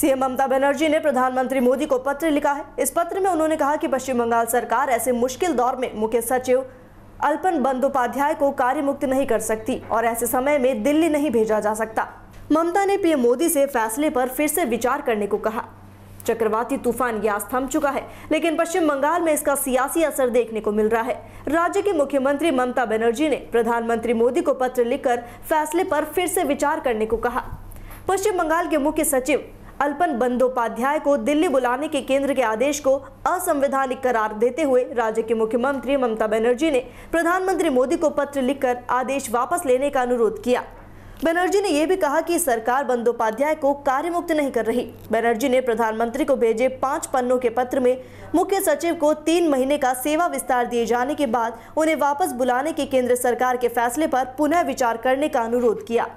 CM ममता बनर्जी ने प्रधानमंत्री मोदी को पत्र लिखा है इस पत्र में उन्होंने कहा कि पश्चिम बंगाल सरकार ऐसे मुश्किल दौर में मुख्य सचिव अल्पन बंदोपाध्याय को कार्य मुक्त नहीं कर सकती और ऐसे समय में दिल्ली नहीं भेजा जा सकता ममता ने पीएम मोदी से फैसले पर फिर से विचार करने को कहा चक्रवाती तूफान ग्यास थम चुका है लेकिन पश्चिम बंगाल में इसका सियासी असर देखने को मिल रहा है राज्य के मुख्यमंत्री ममता बनर्जी ने प्रधानमंत्री मोदी को पत्र लिखकर फैसले पर फिर से विचार करने को कहा पश्चिम बंगाल के मुख्य सचिव अल्पन बंदोपाध्याय को दिल्ली बुलाने के केंद्र के आदेश को असंवैधानिक करार देते हुए राज्य के मुख्यमंत्री ममता बनर्जी ने प्रधानमंत्री मोदी को पत्र लिखकर आदेश वापस लेने का अनुरोध किया बनर्जी ने यह भी कहा कि सरकार बंदोपाध्याय को कार्यमुक्त नहीं कर रही बनर्जी ने प्रधानमंत्री को भेजे पांच पन्नों के पत्र में मुख्य सचिव को तीन महीने का सेवा विस्तार दिए जाने के बाद उन्हें वापस बुलाने के केंद्र सरकार के फैसले पर पुनः विचार करने का अनुरोध किया